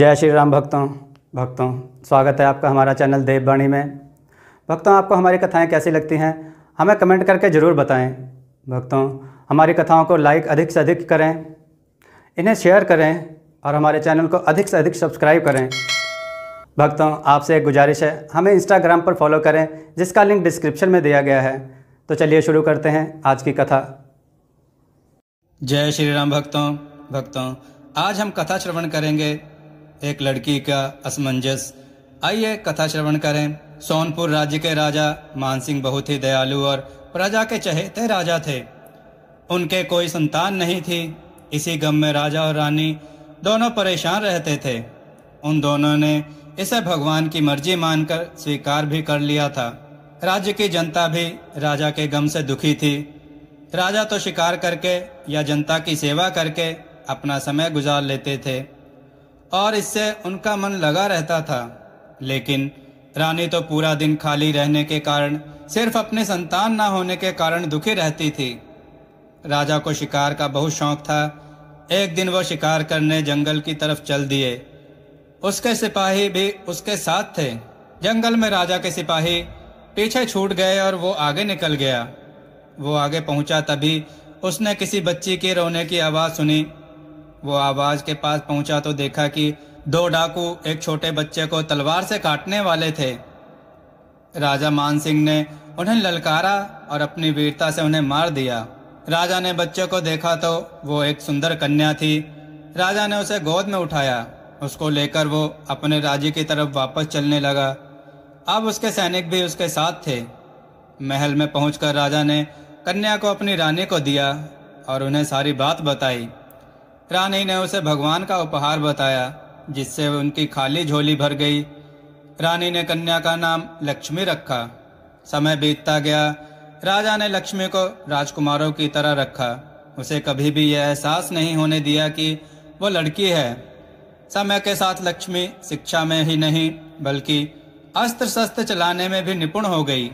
जय श्री राम भक्तों भक्तों स्वागत है आपका हमारा चैनल देववाणी में भक्तों आपको हमारी कथाएं कैसी लगती हैं हमें कमेंट करके ज़रूर बताएं भक्तों हमारी कथाओं को लाइक अधिक से अधिक करें इन्हें शेयर करें और हमारे चैनल को अधिक से अधिक सब्सक्राइब करें भक्तों आपसे एक गुजारिश है हमें इंस्टाग्राम पर फॉलो करें जिसका लिंक डिस्क्रिप्शन में दिया गया है तो चलिए शुरू करते हैं आज की कथा जय श्री राम भक्तों भक्तों आज हम कथा श्रवण करेंगे एक लड़की का असमंजस आइए कथा श्रवण करें सोनपुर राज्य के राजा मान सिंह बहुत ही दयालु और प्रजा के चहेते राजा थे उनके कोई संतान नहीं थी इसी गम में राजा और रानी दोनों परेशान रहते थे उन दोनों ने इसे भगवान की मर्जी मानकर स्वीकार भी कर लिया था राज्य की जनता भी राजा के गम से दुखी थी राजा तो शिकार करके या जनता की सेवा करके अपना समय गुजार लेते थे और इससे उनका मन लगा रहता था लेकिन रानी तो पूरा दिन खाली रहने के कारण सिर्फ अपने संतान ना होने के कारण दुखी रहती थी राजा को शिकार का बहुत शौक था एक दिन वह शिकार करने जंगल की तरफ चल दिए उसके सिपाही भी उसके साथ थे जंगल में राजा के सिपाही पीछे छूट गए और वो आगे निकल गया वो आगे पहुंचा तभी उसने किसी बच्ची के रोने की आवाज सुनी वो आवाज के पास पहुंचा तो देखा कि दो डाकू एक छोटे बच्चे को तलवार से काटने वाले थे राजा मानसिंह ने उन्हें ललकारा और अपनी वीरता से उन्हें मार दिया राजा ने बच्चे को देखा तो वो एक सुंदर कन्या थी राजा ने उसे गोद में उठाया उसको लेकर वो अपने राज्य की तरफ वापस चलने लगा अब उसके सैनिक भी उसके साथ थे महल में पहुंचकर राजा ने कन्या को अपनी रानी को दिया और उन्हें सारी बात बताई रानी ने उसे भगवान का उपहार बताया जिससे उनकी खाली झोली भर गई रानी ने कन्या का नाम लक्ष्मी रखा समय बीतता गया राजा ने लक्ष्मी को राजकुमारों की तरह रखा उसे कभी भी यह एहसास नहीं होने दिया कि वो लड़की है समय के साथ लक्ष्मी शिक्षा में ही नहीं बल्कि अस्त्र शस्त्र चलाने में भी निपुण हो गई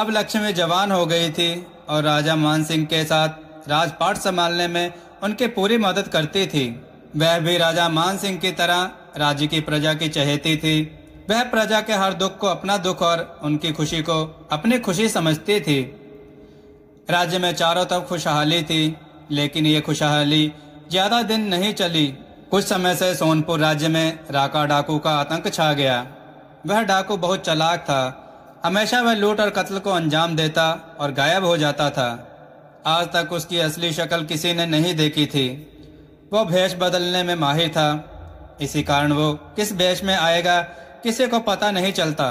अब लक्ष्मी जवान हो गई थी और राजा मान सिंह के साथ राजपाट संभालने में उनके पूरी मदद करते थे वह भी राजा मान सिंह की तरह राज्य की प्रजा के चहेते थे वह प्रजा के हर दुख को अपना दुख और उनकी खुशी को अपनी खुशी समझते थे राज्य में चारों तरफ खुशहाली थी लेकिन ये खुशहाली ज्यादा दिन नहीं चली कुछ समय से सोनपुर राज्य में राका डाकू का आतंक छा गया वह डाकू बहुत चलाक था हमेशा वह लूट और कत्ल को अंजाम देता और गायब हो जाता था आज तक उसकी असली शक्ल किसी ने नहीं देखी थी वो भेष बदलने में माहिर था इसी कारण वो किस भेष में आएगा किसी को पता नहीं चलता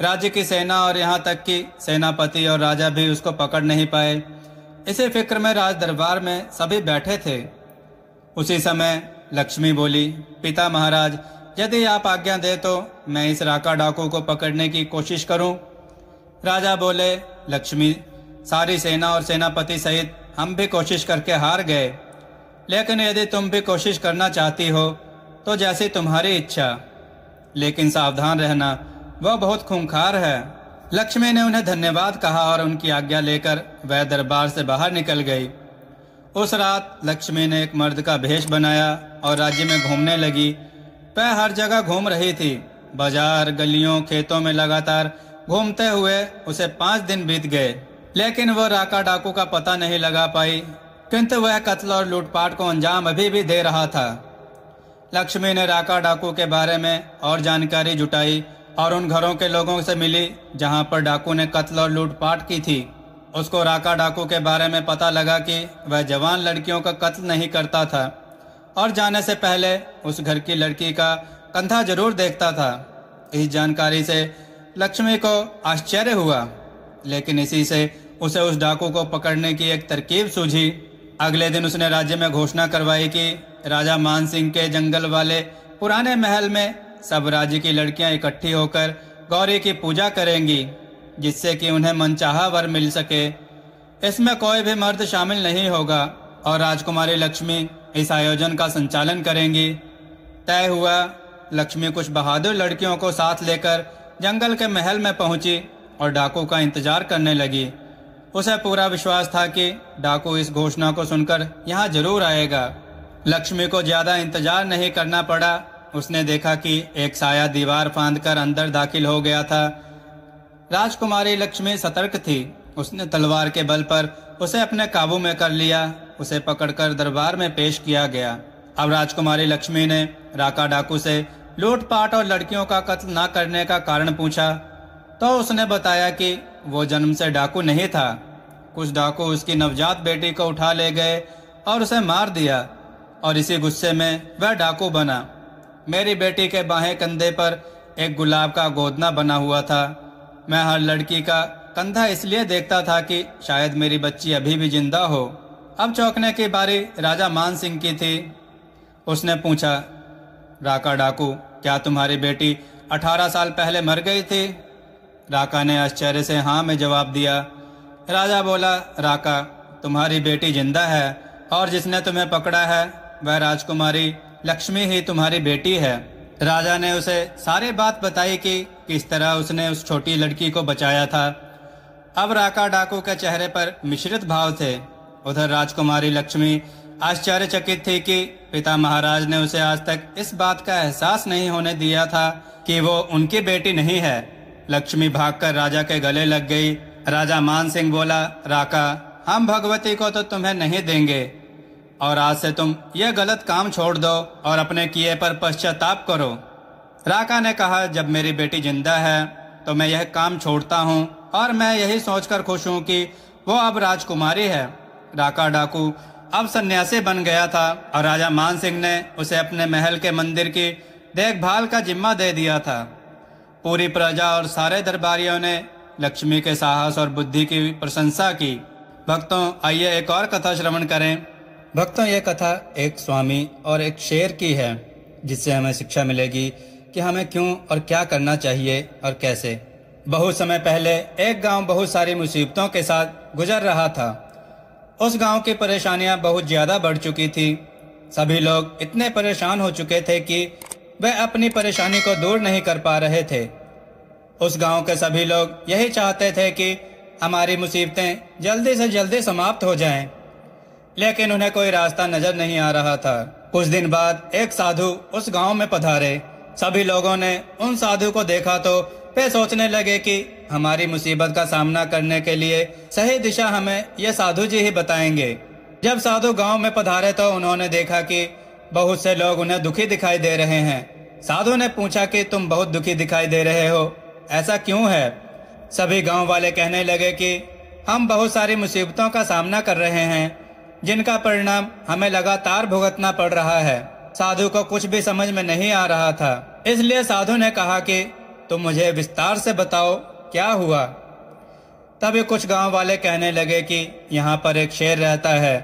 राज्य की सेना और यहाँ तक कि सेनापति और राजा भी उसको पकड़ नहीं पाए इसी फिक्र में राज दरबार में सभी बैठे थे उसी समय लक्ष्मी बोली पिता महाराज यदि आप आज्ञा दे तो मैं इस राका डाकू को पकड़ने की कोशिश करूं राजा बोले लक्ष्मी सारी सेना और सेनापति सहित हम भी कोशिश करके हार गए लेकिन यदि तुम भी कोशिश करना चाहती हो तो जैसी तुम्हारी इच्छा लेकिन सावधान रहना वह बहुत खूंखार है लक्ष्मी ने उन्हें धन्यवाद कहा और उनकी आज्ञा लेकर वह दरबार से बाहर निकल गई उस रात लक्ष्मी ने एक मर्द का भेष बनाया और राज्य में घूमने लगी वह हर जगह घूम रही थी बाजार गलियों खेतों में लगातार घूमते हुए उसे पांच दिन बीत गए लेकिन वह राका डाकू का पता नहीं लगा पाई किंतु वह कत्ल और लूटपाट को अंजाम अभी भी दे रहा था लक्ष्मी ने राका डाकू के बारे में और जानकारी जुटाई और उन घरों के लोगों से मिली जहां पर डाकू ने कत्ल और लूटपाट की थी उसको राका डाकू के बारे में पता लगा कि वह जवान लड़कियों का कत्ल नहीं करता था और जाने से पहले उस घर की लड़की का कंधा जरूर देखता था इस जानकारी से लक्ष्मी को आश्चर्य हुआ लेकिन इसी से उसे उस डाकू को पकड़ने की एक तरकीब सूझी अगले दिन उसने राज्य में घोषणा करवाई कि राजा मान सिंह के जंगल वाले पुराने महल में सब राज्य की लड़कियां इकट्ठी होकर गौरी की पूजा करेंगी जिससे कि उन्हें मनचाहा वर मिल सके इसमें कोई भी मर्द शामिल नहीं होगा और राजकुमारी लक्ष्मी इस आयोजन का संचालन करेंगी तय हुआ लक्ष्मी कुछ बहादुर लड़कियों को साथ लेकर जंगल के महल में पहुंची और डाकू का इंतजार करने लगी उसे पूरा विश्वास था कि डाकू इस घोषणा को सुनकर यहाँ जरूर आएगा लक्ष्मी को ज्यादा इंतजार नहीं करना पड़ा उसने देखा कि एक साया दीवार फांद अंदर दाखिल हो गया था राजकुमारी लक्ष्मी सतर्क थी उसने तलवार के बल पर उसे अपने काबू में कर लिया उसे पकड़कर दरबार में पेश किया गया अब राजकुमारी लक्ष्मी ने राका डाकू से लूटपाट और लड़कियों का कत्ल न करने का कारण पूछा तो उसने बताया कि वो जन्म से डाकू नहीं था कुछ डाकू उसकी नवजात बेटी को उठा ले गए और उसे मार दिया और इसी गुस्से में वह डाकू बना मेरी बेटी के बाहें कंधे पर एक गुलाब का गोदना बना हुआ था मैं हर लड़की का कंधा इसलिए देखता था कि शायद मेरी बच्ची अभी भी जिंदा हो अब चौंकने की बारी राजा मान सिंह की थी उसने पूछा राका डाकू क्या तुम्हारी बेटी अठारह साल पहले मर गई थी राका ने आश्चर्य से हाँ में जवाब दिया राजा बोला राका तुम्हारी बेटी जिंदा है और जिसने तुम्हें पकड़ा है वह राजकुमारी लक्ष्मी ही तुम्हारी बेटी है राजा ने उसे सारी बात बताई कि किस तरह उसने उस छोटी लड़की को बचाया था अब राका डाकू के चेहरे पर मिश्रित भाव थे उधर राजकुमारी लक्ष्मी आश्चर्यचकित थी कि पिता महाराज ने उसे आज तक इस बात का एहसास नहीं होने दिया था कि वो उनकी बेटी नहीं है लक्ष्मी भागकर राजा के गले लग गई राजा मान सिंह बोला राका हम भगवती को तो तुम्हें नहीं देंगे और आज से तुम यह गलत काम छोड़ दो और अपने किए पर पश्चाताप करो राका ने कहा जब मेरी बेटी जिंदा है तो मैं यह काम छोड़ता हूँ और मैं यही सोचकर खुश हूँ कि वो अब राजकुमारी है राका डाकू अब सन्यासी बन गया था और राजा मान सिंह ने उसे अपने महल के मंदिर की देखभाल का जिम्मा दे दिया था पूरी प्रजा और सारे दरबारियों ने लक्ष्मी के साहस और बुद्धि की प्रशंसा की भक्तों आइए एक और कथा श्रवण करें भक्तों ये कथा एक स्वामी और एक शेर की है जिससे हमें शिक्षा मिलेगी कि हमें क्यों और क्या करना चाहिए और कैसे बहुत समय पहले एक गांव बहुत सारी मुसीबतों के साथ गुजर रहा था उस गांव की परेशानियां बहुत ज्यादा बढ़ चुकी थी सभी लोग इतने परेशान हो चुके थे कि वे अपनी परेशानी को दूर नहीं कर पा रहे थे उस गांव के सभी लोग यही चाहते थे कि हमारी मुसीबतें जल्दी से जल्दी समाप्त हो जाएं। लेकिन उन्हें कोई रास्ता नजर नहीं आ रहा था कुछ दिन बाद एक साधु उस गांव में पधारे सभी लोगों ने उन साधु को देखा तो वे सोचने लगे कि हमारी मुसीबत का सामना करने के लिए सही दिशा हमें यह साधु जी ही बताएंगे जब साधु गांव में पधारे तो उन्होंने देखा की बहुत से लोग उन्हें दुखी दिखाई दे रहे हैं साधु ने पूछा कि तुम बहुत दुखी दिखाई दे रहे हो ऐसा क्यों है सभी गांव वाले कहने लगे कि हम बहुत सारी मुसीबतों का सामना कर रहे हैं जिनका परिणाम हमें लगातार भुगतना पड़ रहा है साधु को कुछ भी समझ में नहीं आ रहा था इसलिए साधु ने कहा कि तुम मुझे विस्तार से बताओ क्या हुआ तभी कुछ गांव वाले कहने लगे कि यहाँ पर एक शेर रहता है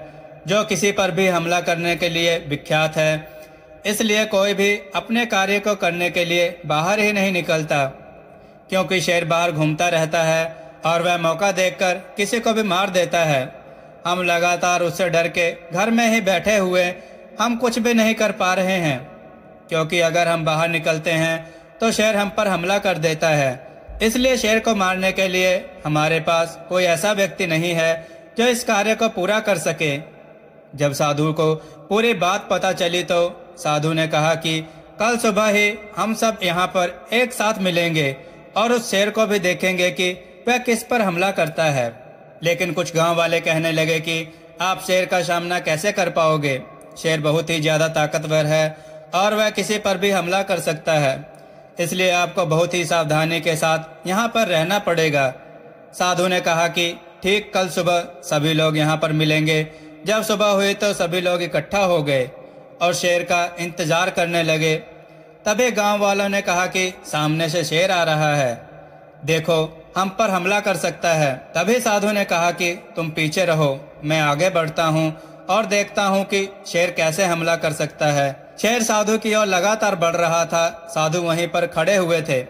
जो किसी पर भी हमला करने के लिए विख्यात है इसलिए कोई भी अपने कार्य को करने के लिए बाहर ही नहीं निकलता क्योंकि शेर बाहर घूमता रहता है और वह मौका देखकर किसी को भी मार देता है हम लगातार उससे डर के घर में ही बैठे हुए हम कुछ भी नहीं कर पा रहे हैं क्योंकि अगर हम बाहर निकलते हैं तो शेर हम पर हमला कर देता है इसलिए शेर को मारने के लिए हमारे पास कोई ऐसा व्यक्ति नहीं है जो इस कार्य को पूरा कर सके जब साधु को पूरी बात पता चली तो साधु ने कहा कि कल सुबह ही हम सब यहाँ पर एक साथ मिलेंगे और उस शेर को भी देखेंगे कि वह किस पर हमला करता है लेकिन कुछ गांव वाले कहने लगे कि आप शेर का सामना कैसे कर पाओगे शेर बहुत ही ज्यादा ताकतवर है और वह किसी पर भी हमला कर सकता है इसलिए आपको बहुत ही सावधानी के साथ यहाँ पर रहना पड़ेगा साधु ने कहा कि ठीक कल सुबह सभी लोग यहाँ पर मिलेंगे जब सुबह हुई तो सभी लोग इकट्ठा हो गए और शेर का इंतजार करने लगे तभी गांव वालों ने कहा कि सामने से शेर आ रहा है देखो हम पर हमला कर सकता है तभी साधु ने कहा कि तुम पीछे रहो मैं आगे बढ़ता हूँ और देखता हूँ कि शेर कैसे हमला कर सकता है शेर साधु की ओर लगातार बढ़ रहा था साधु वहीं पर खड़े हुए थे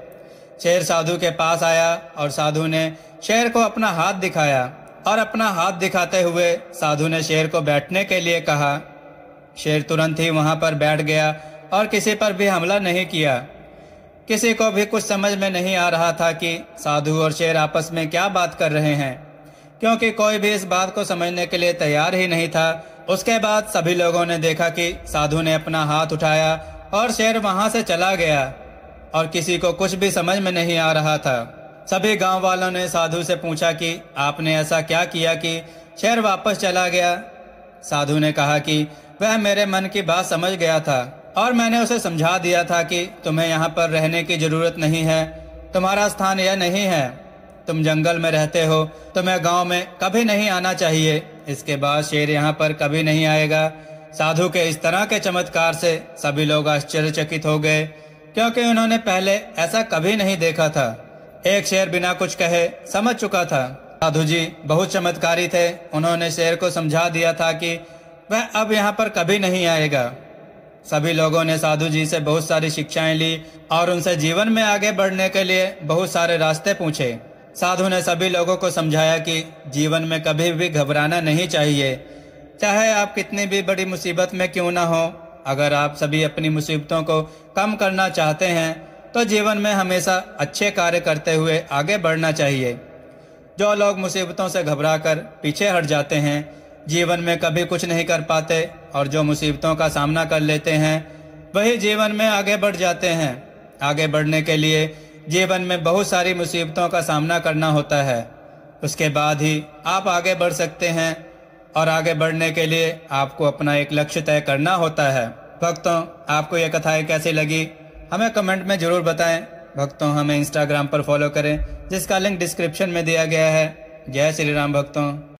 शेर साधु के पास आया और साधु ने शेर को अपना हाथ दिखाया और अपना हाथ दिखाते हुए साधु ने शेर को बैठने के लिए कहा शेर तुरंत ही वहां पर बैठ गया और किसी पर भी हमला नहीं किया किसी को भी कुछ समझ में नहीं आ रहा था कि साधु और शेर आपस में क्या बात कर रहे हैं क्योंकि कोई भी इस बात को समझने के लिए तैयार ही नहीं था उसके बाद सभी लोगों ने देखा कि साधु ने अपना हाथ उठाया और शेर वहां से चला गया और किसी को कुछ भी समझ में नहीं आ रहा था सभी गांव वालों ने साधु से पूछा कि आपने ऐसा क्या किया कि शहर वापस चला गया साधु ने कहा कि वह मेरे मन की बात समझ गया था और मैंने उसे समझा दिया था कि तुम्हें यहाँ पर रहने की जरूरत नहीं है तुम्हारा स्थान यह नहीं है तुम जंगल में रहते हो तुम्हें गांव में कभी नहीं आना चाहिए इसके बाद शेर यहाँ पर कभी नहीं आएगा साधु के इस तरह के चमत्कार से सभी लोग आश्चर्यचकित हो गए क्योंकि उन्होंने पहले ऐसा कभी नहीं देखा था एक शेर बिना कुछ कहे समझ चुका था साधु जी बहुत चमत्कारी थे उन्होंने शेर को समझा दिया था कि वह अब यहाँ पर कभी नहीं आएगा सभी लोगों ने साधु जी से बहुत सारी शिक्षाएं ली और उनसे जीवन में आगे बढ़ने के लिए बहुत सारे रास्ते पूछे साधु ने सभी लोगों को समझाया कि जीवन में कभी भी घबराना नहीं चाहिए चाहे आप कितनी भी बड़ी मुसीबत में क्यों ना हो अगर आप सभी अपनी मुसीबतों को कम करना चाहते हैं तो जीवन में हमेशा अच्छे कार्य करते हुए आगे बढ़ना चाहिए जो लोग मुसीबतों से घबराकर पीछे हट जाते हैं जीवन में कभी कुछ नहीं कर पाते और जो मुसीबतों का सामना कर लेते हैं वही जीवन में आगे बढ़ जाते हैं आगे बढ़ने के लिए जीवन में बहुत सारी मुसीबतों का सामना करना होता है उसके बाद ही आप आगे बढ़ सकते हैं और आगे बढ़ने के लिए आपको अपना एक लक्ष्य तय करना होता है भक्तों आपको यह कथाएं कैसी लगी हमें कमेंट में ज़रूर बताएं भक्तों हमें इंस्टाग्राम पर फॉलो करें जिसका लिंक डिस्क्रिप्शन में दिया गया है जय श्री राम भक्तों